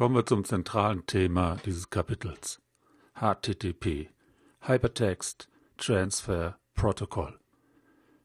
Kommen wir zum zentralen Thema dieses Kapitels. HTTP Hypertext Transfer Protocol.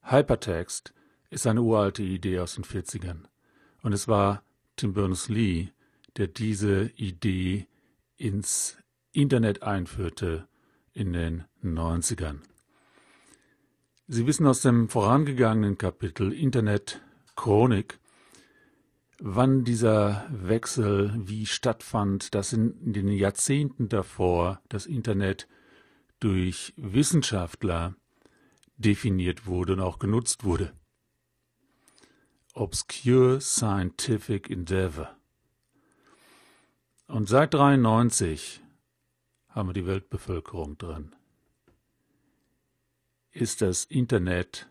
Hypertext ist eine uralte Idee aus den 40ern und es war Tim Berners-Lee, der diese Idee ins Internet einführte in den 90ern. Sie wissen aus dem vorangegangenen Kapitel Internet Chronik, Wann dieser Wechsel wie stattfand, dass in den Jahrzehnten davor das Internet durch Wissenschaftler definiert wurde und auch genutzt wurde. Obscure Scientific Endeavor. Und seit 93 haben wir die Weltbevölkerung drin. Ist das Internet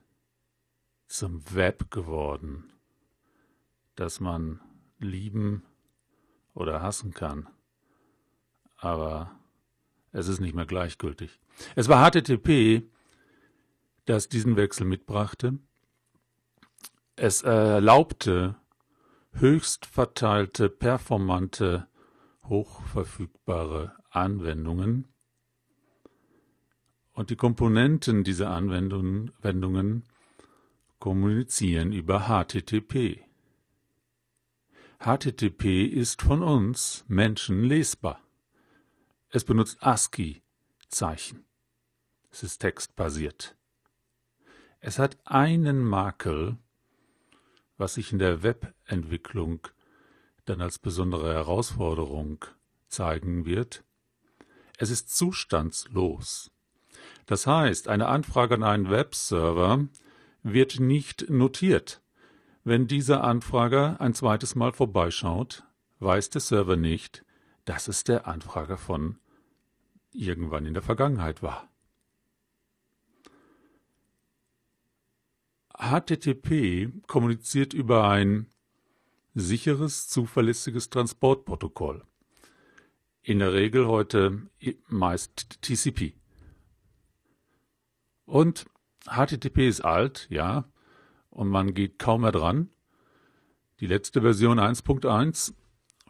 zum Web geworden? dass man lieben oder hassen kann. Aber es ist nicht mehr gleichgültig. Es war HTTP, das diesen Wechsel mitbrachte. Es erlaubte höchst verteilte, performante, hochverfügbare Anwendungen. Und die Komponenten dieser Anwendungen kommunizieren über HTTP. HTTP ist von uns Menschen lesbar. Es benutzt ASCII-Zeichen. Es ist textbasiert. Es hat einen Makel, was sich in der Webentwicklung dann als besondere Herausforderung zeigen wird. Es ist zustandslos. Das heißt, eine Anfrage an einen Webserver wird nicht notiert. Wenn dieser Anfrager ein zweites Mal vorbeischaut, weiß der Server nicht, dass es der Anfrager von irgendwann in der Vergangenheit war. HTTP kommuniziert über ein sicheres, zuverlässiges Transportprotokoll. In der Regel heute meist TCP. Und HTTP ist alt, ja, und man geht kaum mehr dran. Die letzte Version 1.1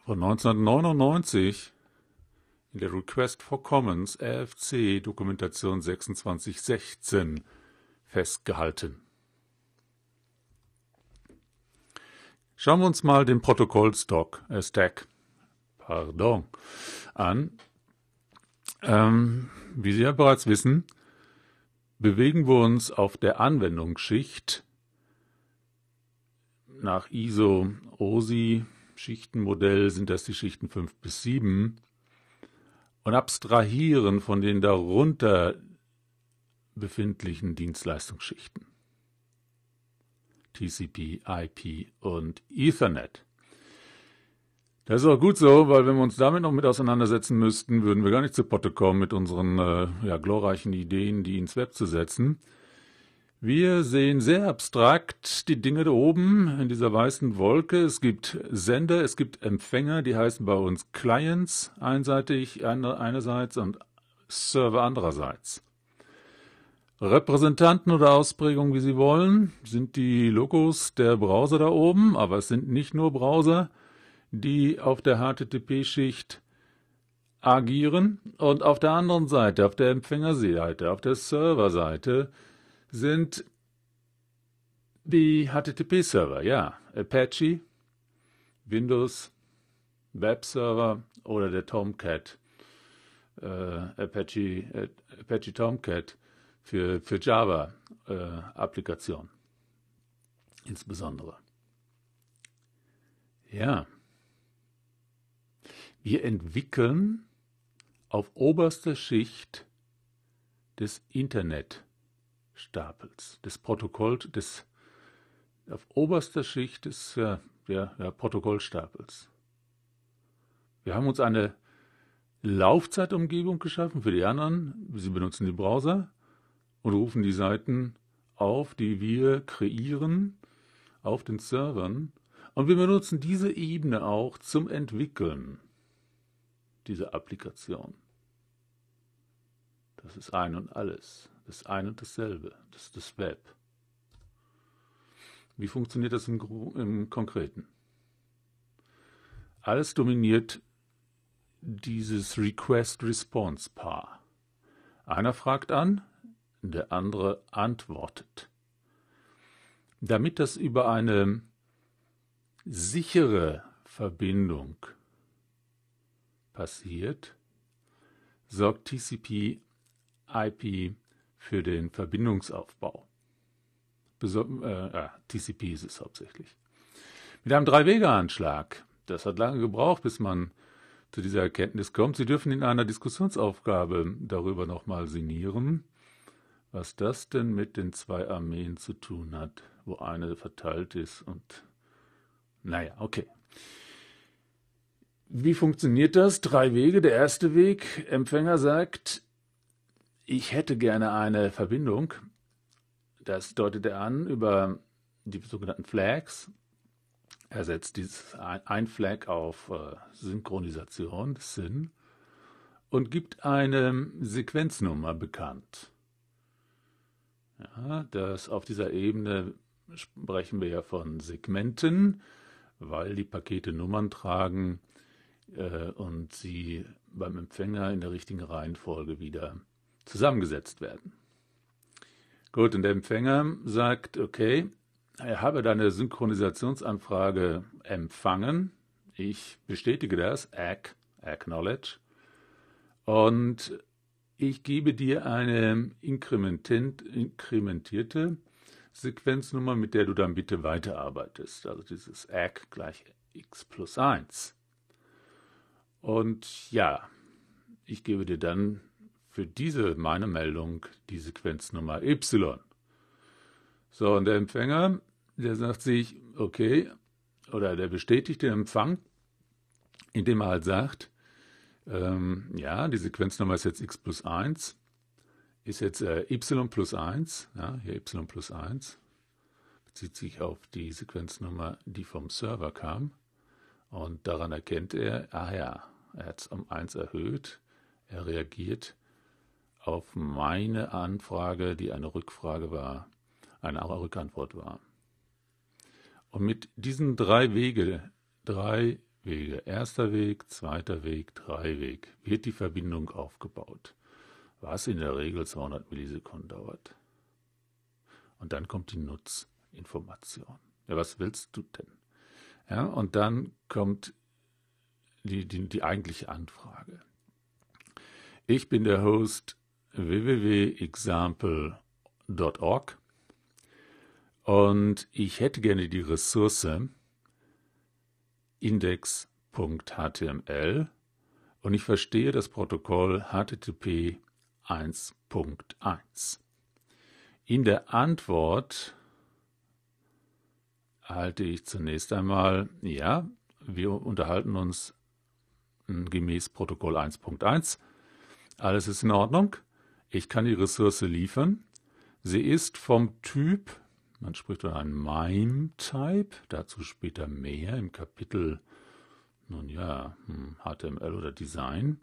von 1999 in der Request for Commons RFC Dokumentation 2616 festgehalten. Schauen wir uns mal den Protokollstock, äh Stack, pardon, an. Ähm, wie Sie ja bereits wissen, bewegen wir uns auf der Anwendungsschicht nach ISO-OSI-Schichtenmodell sind das die Schichten 5 bis 7 und abstrahieren von den darunter befindlichen Dienstleistungsschichten. TCP, IP und Ethernet. Das ist auch gut so, weil wenn wir uns damit noch mit auseinandersetzen müssten, würden wir gar nicht zu Potte kommen mit unseren äh, ja, glorreichen Ideen, die ins Web zu setzen. Wir sehen sehr abstrakt die Dinge da oben in dieser weißen Wolke. Es gibt Sender, es gibt Empfänger, die heißen bei uns Clients einseitig einerseits und Server andererseits. Repräsentanten oder Ausprägungen, wie Sie wollen, sind die Logos der Browser da oben, aber es sind nicht nur Browser, die auf der HTTP-Schicht agieren und auf der anderen Seite, auf der Empfängerseite, auf der Serverseite, sind die HTTP-Server, ja. Apache, Windows, Webserver oder der Tomcat, äh, Apache, äh, Apache Tomcat für, für Java-Applikationen äh, insbesondere. Ja. Wir entwickeln auf oberster Schicht des Internet Stapels, des Protokolls, des auf oberster Schicht des äh, ja, der, der Protokollstapels. Wir haben uns eine Laufzeitumgebung geschaffen für die anderen. Sie benutzen den Browser und rufen die Seiten auf, die wir kreieren auf den Servern. Und wir benutzen diese Ebene auch zum Entwickeln dieser Applikation. Das ist ein und alles ist ein und dasselbe. Das ist das Web. Wie funktioniert das im, im Konkreten? Alles dominiert dieses Request-Response-Paar. Einer fragt an, der andere antwortet. Damit das über eine sichere Verbindung passiert, sorgt TCP IP für den Verbindungsaufbau. Besor äh, äh, TCP ist es hauptsächlich. Mit einem Drei-Wege-Anschlag. Das hat lange gebraucht, bis man zu dieser Erkenntnis kommt. Sie dürfen in einer Diskussionsaufgabe darüber nochmal sinnieren, was das denn mit den zwei Armeen zu tun hat, wo eine verteilt ist und naja, okay. Wie funktioniert das? Drei Wege. Der erste Weg, Empfänger sagt, ich hätte gerne eine Verbindung. Das deutet er an über die sogenannten Flags. Er setzt dieses ein Flag auf äh, Synchronisation, Sinn, und gibt eine Sequenznummer bekannt. Ja, das auf dieser Ebene sprechen wir ja von Segmenten, weil die Pakete Nummern tragen äh, und sie beim Empfänger in der richtigen Reihenfolge wieder zusammengesetzt werden. Gut, und der Empfänger sagt, okay, er habe deine Synchronisationsanfrage empfangen. Ich bestätige das, ACK, acknowledge. Und ich gebe dir eine inkrementierte Sequenznummer, mit der du dann bitte weiterarbeitest. Also dieses ACK gleich x plus 1. Und ja, ich gebe dir dann für diese meine Meldung die Sequenznummer Y. So, und der Empfänger, der sagt sich, okay, oder der bestätigt den Empfang, indem er halt sagt, ähm, ja, die Sequenznummer ist jetzt x plus 1, ist jetzt äh, y plus 1, ja, hier y plus 1, bezieht sich auf die Sequenznummer, die vom Server kam. Und daran erkennt er, ah ja, er hat es um 1 erhöht, er reagiert auf meine Anfrage, die eine Rückfrage war, eine Rückantwort war. Und mit diesen drei Wege, drei Wege, erster Weg, zweiter Weg, drei Weg, wird die Verbindung aufgebaut, was in der Regel 200 Millisekunden dauert. Und dann kommt die Nutzinformation. Ja, was willst du denn? Ja, und dann kommt die, die, die eigentliche Anfrage. Ich bin der Host www.example.org und ich hätte gerne die Ressource index.html und ich verstehe das Protokoll HTTP 1.1. In der Antwort halte ich zunächst einmal, ja, wir unterhalten uns gemäß Protokoll 1.1. Alles ist in Ordnung. Ich kann die Ressource liefern. Sie ist vom Typ, man spricht von einem MIME-Type, dazu später mehr im Kapitel, nun ja, HTML hm, oder Design.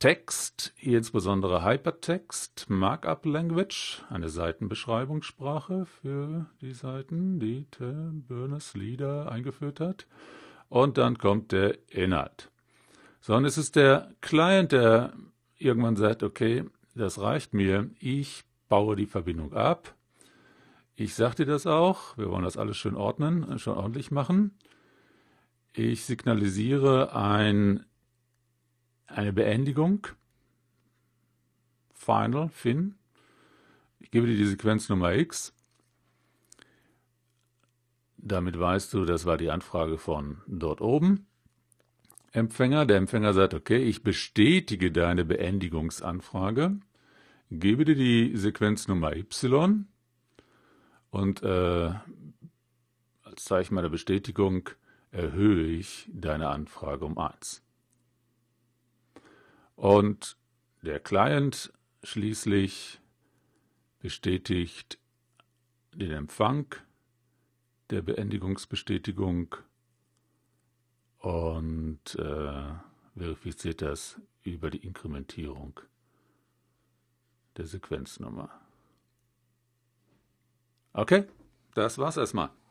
Text, hier insbesondere Hypertext, Markup Language, eine Seitenbeschreibungssprache für die Seiten, die Tim Berners-Leader eingeführt hat. Und dann kommt der Inhalt. Sondern es ist der Client, der irgendwann sagt, okay, das reicht mir, ich baue die Verbindung ab. Ich sage dir das auch, wir wollen das alles schön ordnen, schon ordentlich machen. Ich signalisiere ein, eine Beendigung. Final, Fin. Ich gebe dir die Sequenznummer X. Damit weißt du, das war die Anfrage von dort oben. Empfänger. Der Empfänger sagt, okay, ich bestätige deine Beendigungsanfrage, gebe dir die Sequenznummer Y und äh, als Zeichen meiner Bestätigung erhöhe ich deine Anfrage um 1. Und der Client schließlich bestätigt den Empfang der Beendigungsbestätigung und äh, verifiziert das über die Inkrementierung der Sequenznummer. Okay, das war's erstmal.